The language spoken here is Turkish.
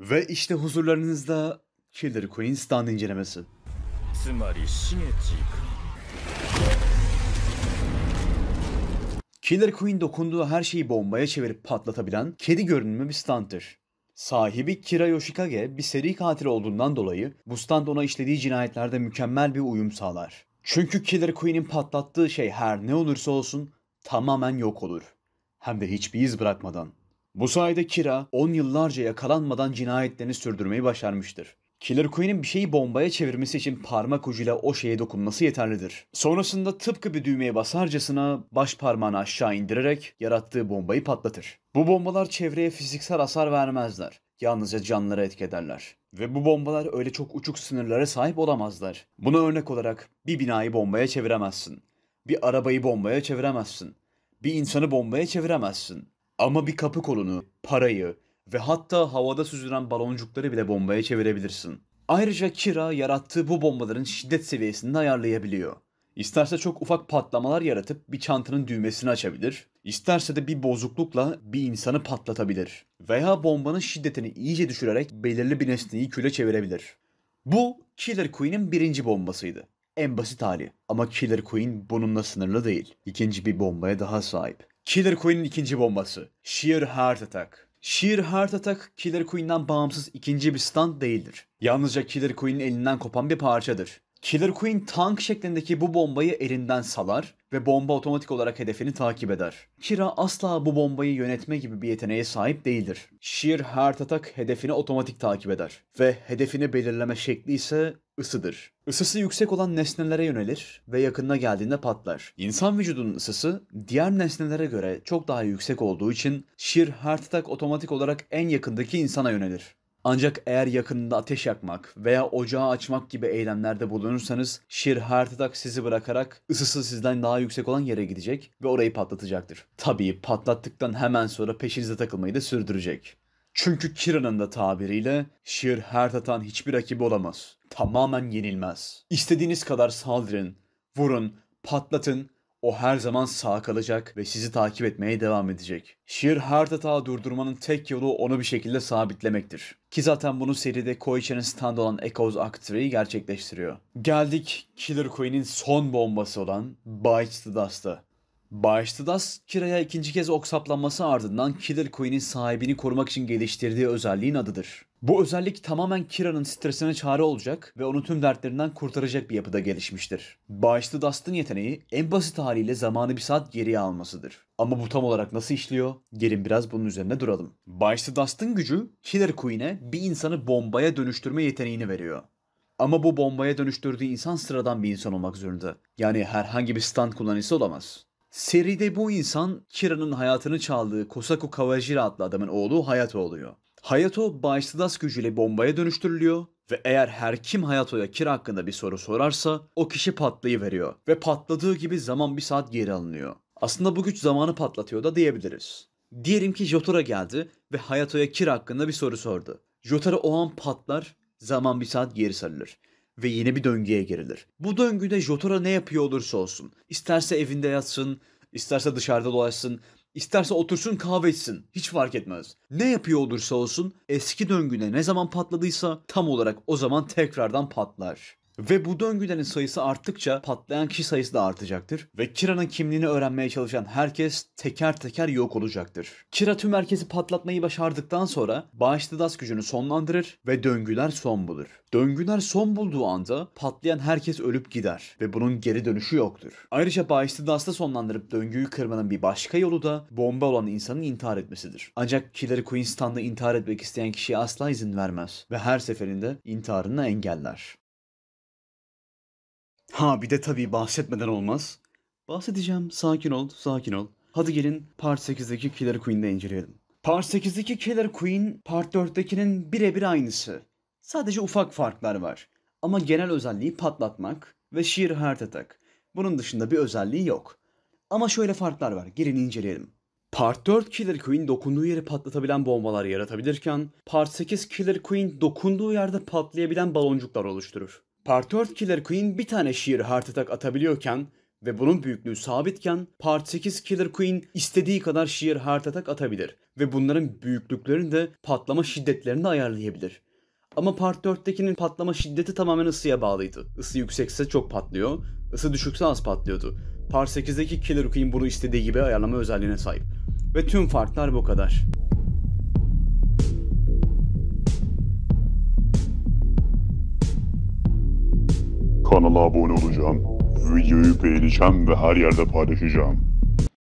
Ve işte huzurlarınızda Killer Queen stand incelemesi. Killer Queen dokunduğu her şeyi bombaya çevirip patlatabilen kedi görünümü bir standtır. Sahibi Kira Yoshikage bir seri katil olduğundan dolayı bu stand ona işlediği cinayetlerde mükemmel bir uyum sağlar. Çünkü Killer Queen'in patlattığı şey her ne olursa olsun tamamen yok olur. Hem de hiçbir iz bırakmadan. Bu sayede Kira 10 yıllarca yakalanmadan cinayetlerini sürdürmeyi başarmıştır. Killer Queen'in bir şeyi bombaya çevirmesi için parmak ucuyla o şeye dokunması yeterlidir. Sonrasında tıpkı bir düğmeye basarcasına baş parmağını aşağı indirerek yarattığı bombayı patlatır. Bu bombalar çevreye fiziksel hasar vermezler. Yalnızca canlara etkederler. Ve bu bombalar öyle çok uçuk sınırlara sahip olamazlar. Buna örnek olarak bir binayı bombaya çeviremezsin. Bir arabayı bombaya çeviremezsin. Bir insanı bombaya çeviremezsin. Ama bir kapı kolunu, parayı ve hatta havada süzülen baloncukları bile bombaya çevirebilirsin. Ayrıca Kira yarattığı bu bombaların şiddet seviyesini ayarlayabiliyor. İsterse çok ufak patlamalar yaratıp bir çantanın düğmesini açabilir, isterse de bir bozuklukla bir insanı patlatabilir veya bombanın şiddetini iyice düşürerek belirli bir nesneyi küle çevirebilir. Bu Killer Queen'in birinci bombasıydı. En basit hali ama Killer Queen bununla sınırlı değil. İkinci bir bombaya daha sahip. Killer Queen'in ikinci bombası. Sheer Heart Attack. Sheer Heart Attack Killer Queen'den bağımsız ikinci bir stand değildir. Yalnızca Killer Queen'in elinden kopan bir parçadır. Killer Queen tank şeklindeki bu bombayı elinden salar ve bomba otomatik olarak hedefini takip eder. Kira asla bu bombayı yönetme gibi bir yeteneğe sahip değildir. Sheer Heart Attack hedefini otomatik takip eder ve hedefini belirleme şekli ise ısıdır. Isısı yüksek olan nesnelere yönelir ve yakınına geldiğinde patlar. İnsan vücudunun ısısı diğer nesnelere göre çok daha yüksek olduğu için şir Heart Attack otomatik olarak en yakındaki insana yönelir. Ancak eğer yakınında ateş yakmak veya ocağı açmak gibi eylemlerde bulunursanız şir Heart Attack sizi bırakarak ısısı sizden daha yüksek olan yere gidecek ve orayı patlatacaktır. Tabii patlattıktan hemen sonra peşinize takılmayı da sürdürecek. Çünkü Kiran'ın da tabiriyle şiir her tatan hiçbir rakibi olamaz. Tamamen yenilmez. İstediğiniz kadar saldırın, vurun, patlatın, o her zaman sağ kalacak ve sizi takip etmeye devam edecek. Şiir her hata durdurmanın tek yolu onu bir şekilde sabitlemektir. Ki zaten bunu seride Koichi'nin stand olan Echoes Act gerçekleştiriyor. Geldik Killer Queen'in son bombası olan Bites the Dust'a. Bağıştıdas kiraya ikinci kez oksaplanması ardından Killer Queen'in sahibini korumak için geliştirdiği özelliğin adıdır. Bu özellik tamamen Kira'nın stresine çare olacak ve onu tüm dertlerinden kurtaracak bir yapıda gelişmiştir. Bağışlı Dust'ın yeteneği en basit haliyle zamanı bir saat geriye almasıdır. Ama bu tam olarak nasıl işliyor? Gelin biraz bunun üzerine duralım. Bağışlı Dust'ın gücü Killer Queen'e bir insanı bombaya dönüştürme yeteneğini veriyor. Ama bu bombaya dönüştürdüğü insan sıradan bir insan olmak zorunda. Yani herhangi bir stand kullanıcısı olamaz. Seride bu insan Kira'nın hayatını çaldığı Kosaku Kawajira adlı adamın oğlu Hayato oluyor. Hayato bağışsızlas gücüyle bombaya dönüştürülüyor ve eğer her kim Hayato'ya Kira hakkında bir soru sorarsa o kişi patlayıveriyor ve patladığı gibi zaman bir saat geri alınıyor. Aslında bu güç zamanı patlatıyor da diyebiliriz. Diyelim ki Jotaro geldi ve Hayato'ya Kira hakkında bir soru sordu. Jotaro o an patlar, zaman bir saat geri sarılır ve yeni bir döngüye girilir. Bu döngüde Jotura ne yapıyor olursa olsun, isterse evinde yatsın, isterse dışarıda dolaşsın, isterse otursun kahve içsin, hiç fark etmez. Ne yapıyor olursa olsun eski döngüne ne zaman patladıysa tam olarak o zaman tekrardan patlar. Ve bu döngülerin sayısı arttıkça patlayan kişi sayısı da artacaktır. Ve Kira'nın kimliğini öğrenmeye çalışan herkes teker teker yok olacaktır. Kira tüm merkezi patlatmayı başardıktan sonra bağışlıdas gücünü sonlandırır ve döngüler son bulur. Döngüler son bulduğu anda patlayan herkes ölüp gider ve bunun geri dönüşü yoktur. Ayrıca bağışlıdas'ta sonlandırıp döngüyü kırmanın bir başka yolu da bomba olan insanın intihar etmesidir. Ancak Killer Queenstan'da intihar etmek isteyen kişiye asla izin vermez ve her seferinde intiharını engeller. Ha bir de tabii bahsetmeden olmaz. Bahsedeceğim. Sakin ol, sakin ol. Hadi gelin Part 8'deki Killer Queen'de inceleyelim. Part 8'deki Killer Queen Part 4'tekinin birebir aynısı. Sadece ufak farklar var. Ama genel özelliği patlatmak ve sheer heart attack. Bunun dışında bir özelliği yok. Ama şöyle farklar var. Gelin inceleyelim. Part 4 Killer Queen dokunduğu yeri patlatabilen bombalar yaratabilirken Part 8 Killer Queen dokunduğu yerde patlayabilen baloncuklar oluşturur. Part 4 Killer Queen bir tane şiir heart attack atabiliyorken ve bunun büyüklüğü sabitken Part 8 Killer Queen istediği kadar şiir heart attack atabilir ve bunların büyüklüklerini de patlama şiddetlerini de ayarlayabilir. Ama Part 4'tekinin patlama şiddeti tamamen ısıya bağlıydı. Isı yüksekse çok patlıyor, ısı düşükse az patlıyordu. Part 8'deki Killer Queen bunu istediği gibi ayarlama özelliğine sahip. Ve tüm farklar bu kadar. Kanala abone olacağım. Videoyu beğeneceğim ve her yerde paylaşacağım.